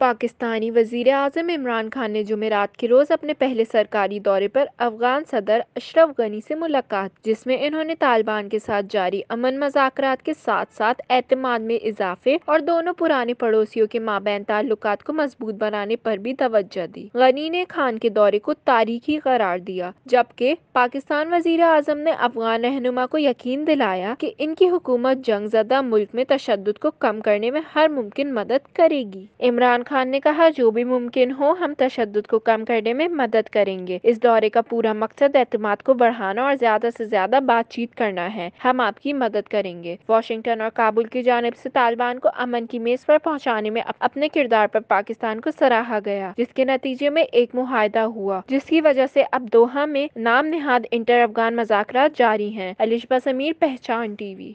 पाकिस्तानी वजीर अजम इमरान खान ने जुमेरात के रोज़ अपने पहले सरकारी दौरे पर अफगान सदर अशरफ गनी से मुलाकात जिसमें इन्होंने तालिबान के साथ जारी अमन मजाक के साथ साथ एतमाद में इजाफे और दोनों पुराने पड़ोसियों के माबैन ताल्लुक को मजबूत बनाने पर भी तवज्जो दी गनी ने खान के दौरे को तारीखी करार दिया जबकि पाकिस्तान वजीर अजम ने अफगान रहनुमा को यकीन दिलाया की इनकी हुकूमत जंग जदा मुल्क में तशद को कम करने में हर मुमकिन मदद करेगी इमरान खान ने कहा जो भी मुमकिन हो हम तशद को कम करने में मदद करेंगे इस दौरे का पूरा मकसद एतम को बढ़ाना और ज्यादा से ज्यादा बातचीत करना है हम आपकी मदद करेंगे वाशिंगटन और काबुल की जानब से तालिबान को अमन की मेज पर पहुंचाने में अपने किरदार पर पाकिस्तान को सराहा गया जिसके नतीजे में एक मुहिदा हुआ जिसकी वजह से अब दोहा में नाम निहाद इंटर अफगान मजाक जारी है अलिशबा समीर पहचान टीवी